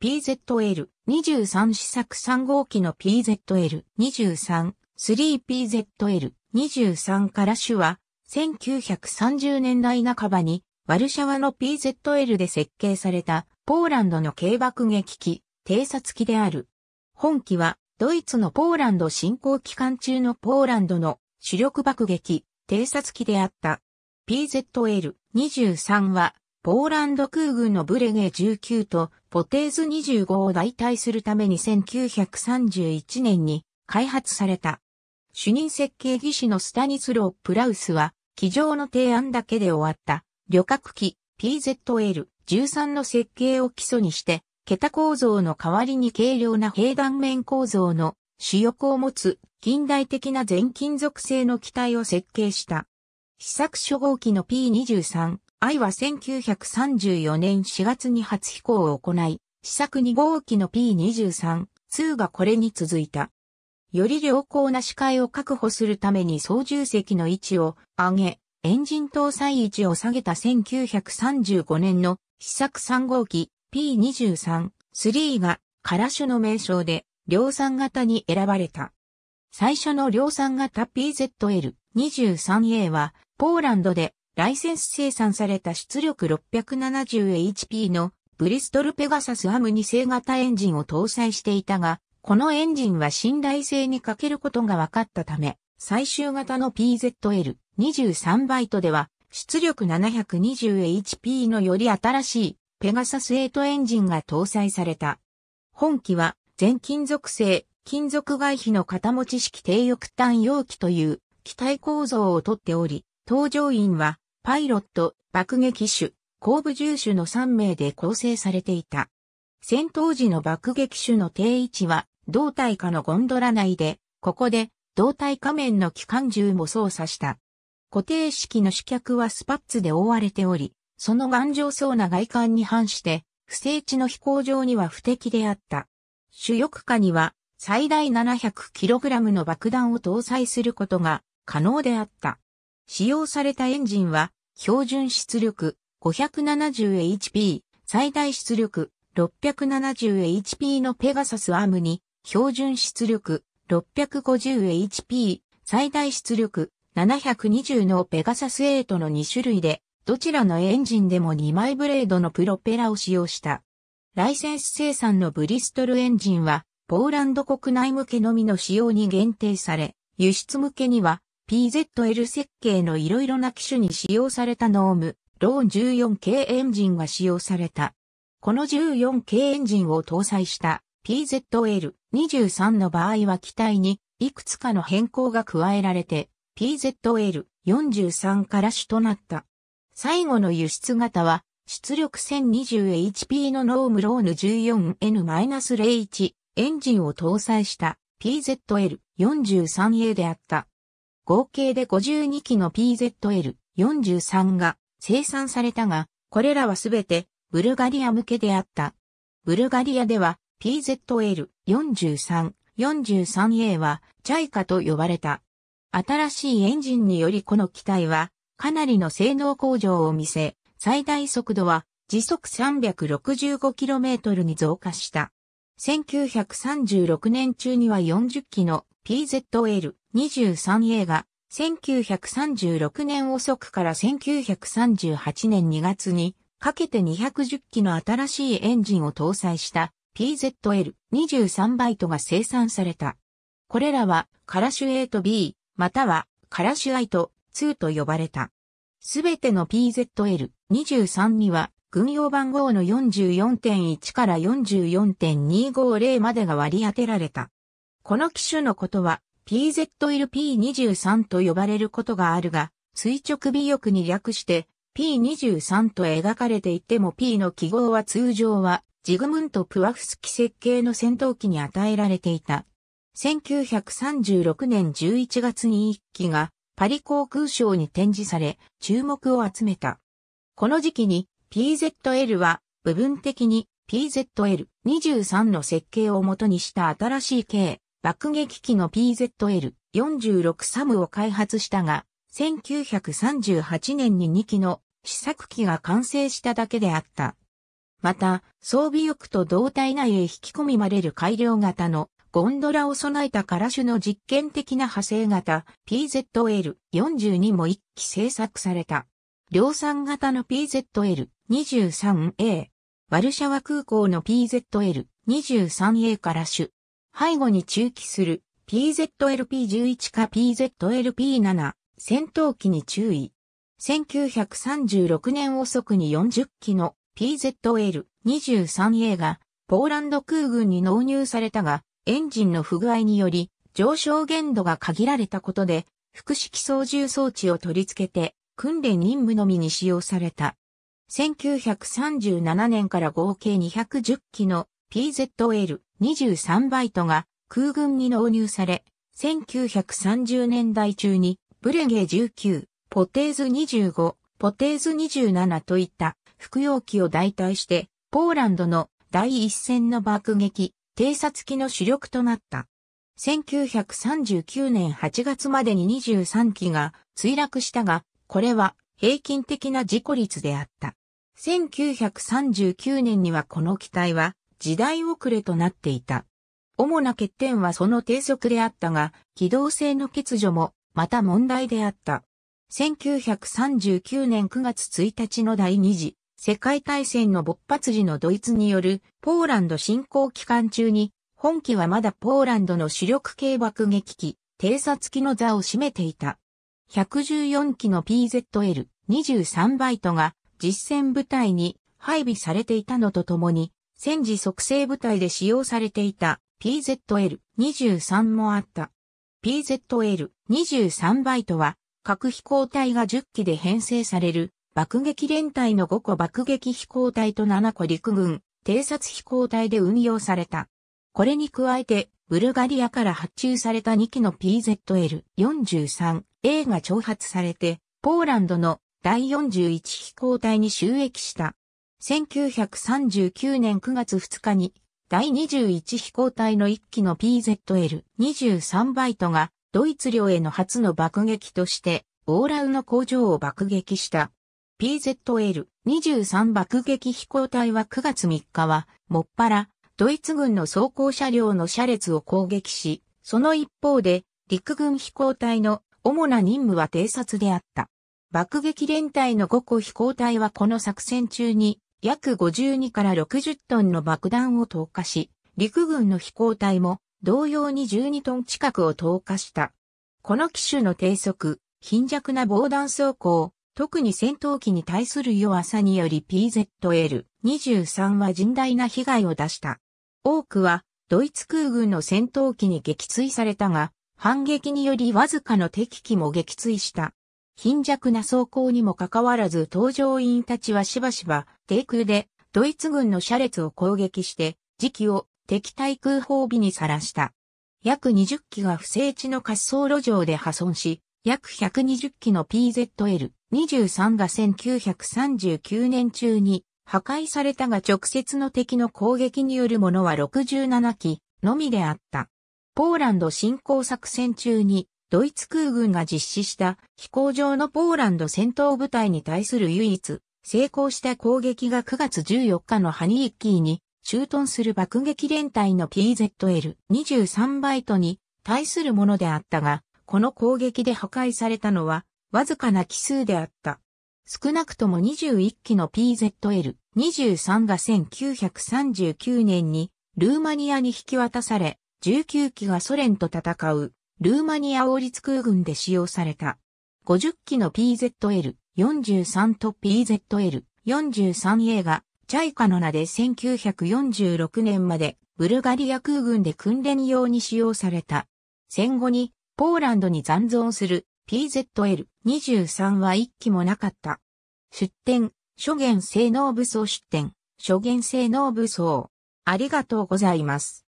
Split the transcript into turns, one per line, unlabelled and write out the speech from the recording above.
PZL23 試作3号機の PZL23、3PZL23 から種は、1930年代半ばに、ワルシャワの PZL で設計された、ポーランドの軽爆撃機、偵察機である。本機は、ドイツのポーランド侵攻期間中のポーランドの主力爆撃、偵察機であった。PZL23 は、ポーランド空軍のブレゲ19とポテーズ25を代替するために1931年に開発された。主任設計技師のスタニスロー・プラウスは、机上の提案だけで終わった、旅客機 PZL-13 の設計を基礎にして、桁構造の代わりに軽量な平断面構造の主翼を持つ近代的な全金属製の機体を設計した。試作初号機の P23、愛は1934年4月に初飛行を行い、試作2号機の P23、2がこれに続いた。より良好な視界を確保するために操縦席の位置を上げ、エンジン搭載位置を下げた1935年の試作3号機 P23、3がカラシュの名称で量産型に選ばれた。最初の量産型 PZL23A はポーランドでライセンス生産された出力 670HP のブリストルペガサスアム2世型エンジンを搭載していたが、このエンジンは信頼性に欠けることが分かったため、最終型の PZL23 バイトでは、出力 720HP のより新しいペガサス8エンジンが搭載された。本機は全金属製、金属外皮の型持ち式低翼端容器という機体構造をとっており、搭乗員はパイロット、爆撃手、後部重手の3名で構成されていた。戦闘時の爆撃手の定位置は、胴体下のゴンドラ内で、ここで、胴体下面の機関銃も操作した。固定式の主脚はスパッツで覆われており、その頑丈そうな外観に反して、不整地の飛行場には不適であった。主翼下には最大 700kg の爆弾を搭載することが可能であった。使用されたエンジンは標準出力 570HP、最大出力 670HP のペガサスアームに、標準出力 650HP、最大出力720のペガサス8の2種類で、どちらのエンジンでも2枚ブレードのプロペラを使用した。ライセンス生産のブリストルエンジンは、ポーランド国内向けのみの使用に限定され、輸出向けには PZL 設計のいろいろな機種に使用されたノーム、ローン 14K エンジンが使用された。この 14K エンジンを搭載した PZL23 の場合は機体にいくつかの変更が加えられて PZL43 から主となった。最後の輸出型は出力 1020HP のノームローン 14N-01 エンジンを搭載した PZL43A であった。合計で52機の PZL43 が生産されたが、これらはすべてブルガリア向けであった。ブルガリアでは PZL43、43A はチャイカと呼ばれた。新しいエンジンによりこの機体はかなりの性能向上を見せ、最大速度は時速 365km に増加した。1936年中には40機の PZL 23映画、1936年遅くから1938年2月にかけて210機の新しいエンジンを搭載した PZL23 バイトが生産された。これらはカラシュ A と B またはカラシュ I と2と呼ばれた。すべての PZL23 には軍用番号の44.1から44.250までが割り当てられた。この機種のことは PZLP23 と呼ばれることがあるが、垂直尾翼に略して P23 と描かれていても P の記号は通常はジグムント・プワフスキ設計の戦闘機に与えられていた。1936年11月に一機がパリ航空省に展示され注目を集めた。この時期に PZL は部分的に PZL23 の設計をもとにした新しい形爆撃機の PZL-46 サムを開発したが、1938年に2機の試作機が完成しただけであった。また、装備翼と胴体内へ引き込みまれる改良型のゴンドラを備えたカラシュの実験的な派生型 PZL42 も1機製作された。量産型の PZL23A、ワルシャワ空港の PZL23A カラシュ、背後に駐機する PZLP11 か PZLP7 戦闘機に注意。1936年遅くに40機の PZL23A がポーランド空軍に納入されたが、エンジンの不具合により上昇限度が限られたことで、複式操縦装置を取り付けて訓練任務のみに使用された。1937年から合計210機の PZL 23バイトが空軍に納入され、1930年代中にブレゲ19、ポテーズ25、ポテーズ27といった服用機を代替して、ポーランドの第一線の爆撃、偵察機の主力となった。1939年8月までに23機が墜落したが、これは平均的な事故率であった。1939年にはこの機体は時代遅れとなっていた。主な欠点はその低速であったが、機動性の欠如も、また問題であった。1939年9月1日の第2次世界大戦の勃発時のドイツによるポーランド侵攻期間中に、本機はまだポーランドの主力系爆撃機、偵察機の座を占めていた。114機の PZL23 バイトが実戦部隊に配備されていたのとともに、戦時促成部隊で使用されていた PZL-23 もあった。PZL-23 バイトは、核飛行隊が10機で編成される、爆撃連隊の5個爆撃飛行隊と7個陸軍、偵察飛行隊で運用された。これに加えて、ブルガリアから発注された2機の PZL-43A が挑発されて、ポーランドの第41飛行隊に収益した。1939年9月2日に第21飛行隊の1機の PZL23 バイトがドイツ領への初の爆撃としてオーラウの工場を爆撃した。PZL23 爆撃飛行隊は9月3日は、もっぱら、ドイツ軍の装甲車両の車列を攻撃し、その一方で、陸軍飛行隊の主な任務は偵察であった。爆撃連隊の5個飛行隊はこの作戦中に約52から60トンの爆弾を投下し、陸軍の飛行隊も同様に12トン近くを投下した。この機種の低速、貧弱な防弾走行、特に戦闘機に対する弱さにより PZL-23 は甚大な被害を出した。多くはドイツ空軍の戦闘機に撃墜されたが、反撃によりわずかの敵機も撃墜した。貧弱な装甲にもかかわらず搭乗員たちはしばしば低空でドイツ軍の車列を攻撃して時期を敵対空砲尾にさらした。約20機が不正地の滑走路上で破損し、約120機の PZL23 が1939年中に破壊されたが直接の敵の攻撃によるものは67機のみであった。ポーランド侵攻作戦中にドイツ空軍が実施した飛行場のポーランド戦闘部隊に対する唯一成功した攻撃が9月14日のハニーッキーに駐屯する爆撃連隊の PZL23 バイトに対するものであったが、この攻撃で破壊されたのはわずかな奇数であった。少なくとも21機の PZL23 が1939年にルーマニアに引き渡され、19機がソ連と戦うルーマニア王立空軍で使用された。50機の PZL43 と PZL43A が、チャイカの名で1946年までブルガリア空軍で訓練用に使用された。戦後にポーランドに残存する PZL23 は1機もなかった。出展、諸元性能武装出展、諸元性能武装。ありがとうございます。